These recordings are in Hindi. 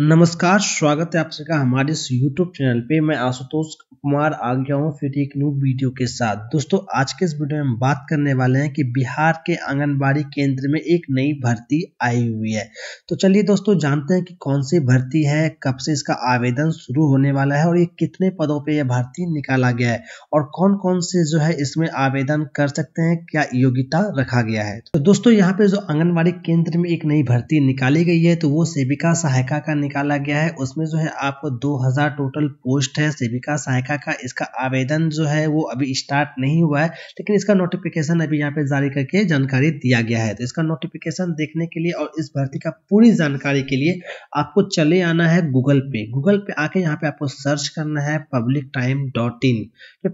नमस्कार स्वागत है आप सबका हमारे इस YouTube चैनल पे मैं आशुतोष कुमार आ गया हूँ फिर एक न्यू वीडियो के साथ दोस्तों आज के इस वीडियो में हम बात करने वाले हैं कि बिहार के आंगनबाड़ी केंद्र में एक नई भर्ती आई हुई है तो चलिए दोस्तों जानते हैं कि कौन सी भर्ती है कब से इसका आवेदन शुरू होने वाला है और ये कितने पदों पर यह भर्ती निकाला गया है और कौन कौन से जो है इसमें आवेदन कर सकते हैं क्या योग्यता रखा गया है तो दोस्तों यहाँ पे जो आंगनबाड़ी केंद्र में एक नई भर्ती निकाली गई है तो वो सेविका सहायिका का निकाला गया है उसमें जो है आपको 2000 टोटल पोस्ट है सेविका सहायिका का इसका आवेदन जो है वो अभी स्टार्ट नहीं हुआ है लेकिन इसका नोटिफिकेशन अभी यहाँ पे जारी करके जानकारी दिया गया है तो इसका नोटिफिकेशन देखने के लिए और इस भर्ती का पूरी जानकारी के लिए आपको चले आना है गूगल पे गूगल पे आके यहाँ पे आपको सर्च करना है पब्लिक टाइम डॉट इन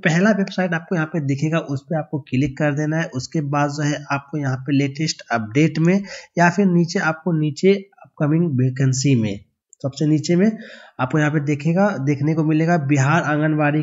पहला वेबसाइट आपको यहाँ पे दिखेगा उस पर आपको क्लिक कर देना है उसके बाद जो है आपको यहाँ पे लेटेस्ट अपडेट में या फिर नीचे आपको नीचे अपकमिंग वेकेंसी में सबसे नीचे में आपको यहाँ पे देखेगा देखने को मिलेगा बिहार आंगनबाड़ी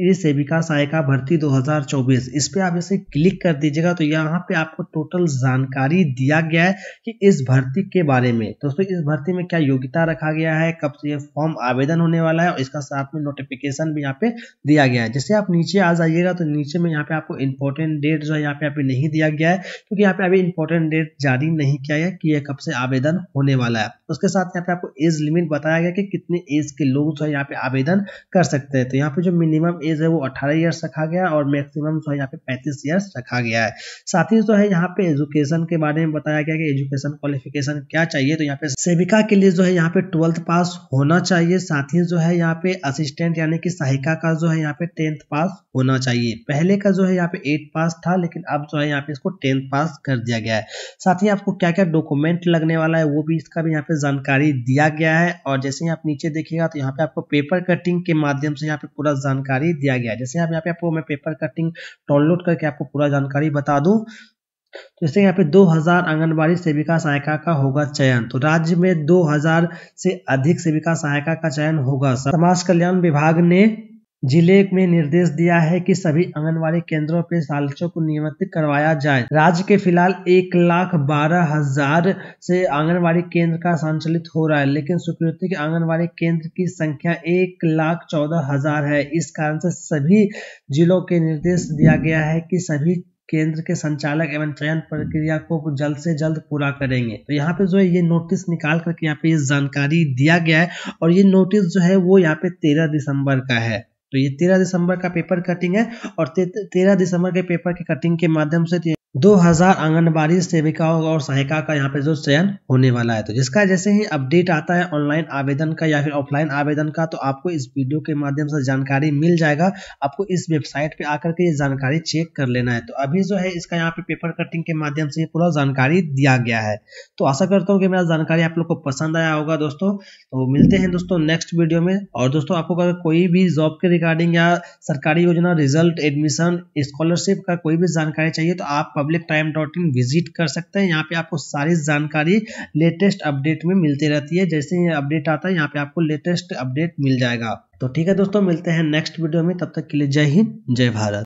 ये सेविका सहायिका भर्ती 2024 इस पे आप इसे क्लिक कर दीजिएगा तो यहाँ पे आपको टोटल जानकारी दिया गया है कि इस भर्ती के बारे में दोस्तों इस भर्ती में क्या योग्यता रखा गया है कब से ये फॉर्म आवेदन होने वाला है और इसका साथ में नोटिफिकेशन भी यहाँ पे दिया गया है जैसे आप नीचे आ जाइएगा तो नीचे में यहाँ पे आपको इम्पोर्टेंट डेट जो है यहाँ पे अभी नहीं दिया गया है क्योंकि यहाँ पे अभी इम्पोर्टेंट डेट जारी नहीं किया गया कि यह कब से आवेदन होने वाला है उसके साथ यहाँ पे आपको एज लिमिट बताया गया कि कितने एज के लोग जो है यहाँ पे आवेदन कर सकते हैं तो यहाँ पे जो मिनिमम एज है वो 18 ईयर्स रखा गया और मैक्सिमम जो है यहाँ पे 35 ईयर्स रखा गया है साथ ही जो है यहाँ पे एजुकेशन के बारे में बताया गया कि एजुकेशन क्वालिफिकेशन क्या चाहिए तो यहाँ पे सेविका के लिए जो है यहाँ पे ट्वेल्थ पास होना चाहिए साथ ही जो है यहाँ पे असिस्टेंट यानी कि सहायिका का जो है यहाँ पे टेंथ पास होना चाहिए पहले का जो है यहाँ पे एट पास था लेकिन अब जो है यहाँ पे इसको टेंथ पास कर दिया गया है साथ ही आपको क्या क्या डॉक्यूमेंट लगने वाला है वो भी इसका भी यहाँ पे जानकारी दिया गया है और जैसे ही आप नीचे देखिएगा तो यहाँ पे आपको पेपर कटिंग के माध्यम से यहाँ पे पूरा जानकारी जानकारी दिया गया है जैसे यहाँ पे यहाँ पे आपको मैं पेपर कटिंग डाउनलोड करके आपको पूरा जानकारी बता दूं तो जैसे यहाँ पे 2000 आंगनबाड़ी सेविका सहायिका का होगा चयन तो राज्य में 2000 से अधिक सेविका सहायिका का चयन होगा समाज कल्याण विभाग ने जिले में निर्देश दिया है कि सभी आंगनबाड़ी केंद्रों पर सालसों को नियमित करवाया जाए राज्य के फिलहाल एक लाख बारह हजार से आंगनबाड़ी केंद्र का संचालित हो रहा है लेकिन स्वीकृति के आंगनबाड़ी केंद्र की संख्या एक लाख चौदह हजार है इस कारण से सभी जिलों के निर्देश दिया गया है कि सभी केंद्र के संचालक एवं चयन प्रक्रिया को जल्द से जल्द पूरा करेंगे तो यहाँ पे जो है ये नोटिस निकाल करके यहाँ पे ये जानकारी दिया गया है और ये नोटिस जो है वो यहाँ पे तेरह दिसंबर का है तो ये तेरह दिसंबर का पेपर कटिंग है और तेरह दिसंबर के पेपर की कटिंग के माध्यम से 2000 आंगनबाड़ी सेविकाओं और सहायिका का यहाँ पे जो चयन होने वाला है तो जिसका जैसे ही अपडेट आता है ऑनलाइन आवेदन का या फिर ऑफलाइन आवेदन का तो आपको इस वीडियो के माध्यम से जानकारी मिल जाएगा आपको इस वेबसाइट पे आकर के ये जानकारी चेक कर लेना है तो अभी जो है इसका यहाँ पे पेपर कटिंग के माध्यम से पूरा जानकारी दिया गया है तो आशा करता हूँ कि मेरा जानकारी आप लोग को पसंद आया होगा दोस्तों तो मिलते हैं दोस्तों नेक्स्ट वीडियो में और दोस्तों आपको अगर कोई भी जॉब के रिगार्डिंग या सरकारी योजना रिजल्ट एडमिशन स्कॉलरशिप का कोई भी जानकारी चाहिए तो आप public time dot in visit कर सकते हैं यहाँ पे आपको सारी जानकारी लेटेस्ट अपडेट में मिलती रहती है जैसे ही अपडेट आता है यहाँ पे आपको लेटेस्ट अपडेट मिल जाएगा तो ठीक है दोस्तों मिलते हैं नेक्स्ट वीडियो में तब तक के लिए जय हिंद जय भारत